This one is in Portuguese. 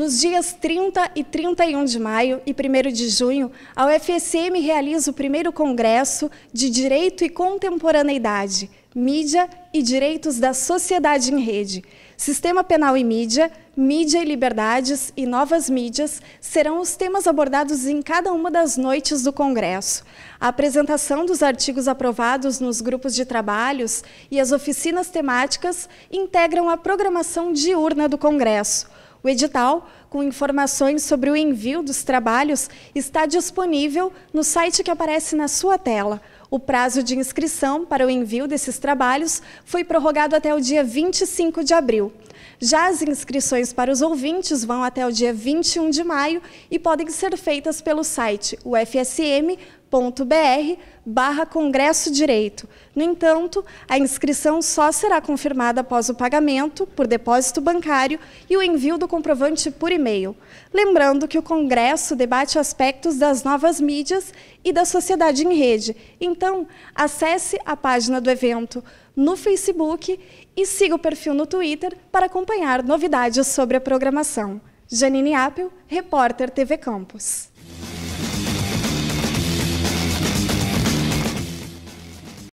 Nos dias 30 e 31 de maio e 1 de junho, a UFSM realiza o primeiro Congresso de Direito e Contemporaneidade, Mídia e Direitos da Sociedade em Rede. Sistema Penal e Mídia, Mídia e Liberdades e Novas Mídias serão os temas abordados em cada uma das noites do Congresso. A apresentação dos artigos aprovados nos grupos de trabalhos e as oficinas temáticas integram a programação diurna do Congresso. O edital, com informações sobre o envio dos trabalhos, está disponível no site que aparece na sua tela. O prazo de inscrição para o envio desses trabalhos foi prorrogado até o dia 25 de abril. Já as inscrições para os ouvintes vão até o dia 21 de maio e podem ser feitas pelo site ufsm.com.br br barra Congresso Direito. No entanto, a inscrição só será confirmada após o pagamento, por depósito bancário e o envio do comprovante por e-mail. Lembrando que o Congresso debate aspectos das novas mídias e da sociedade em rede. Então, acesse a página do evento no Facebook e siga o perfil no Twitter para acompanhar novidades sobre a programação. Janine Apple, repórter TV Campus.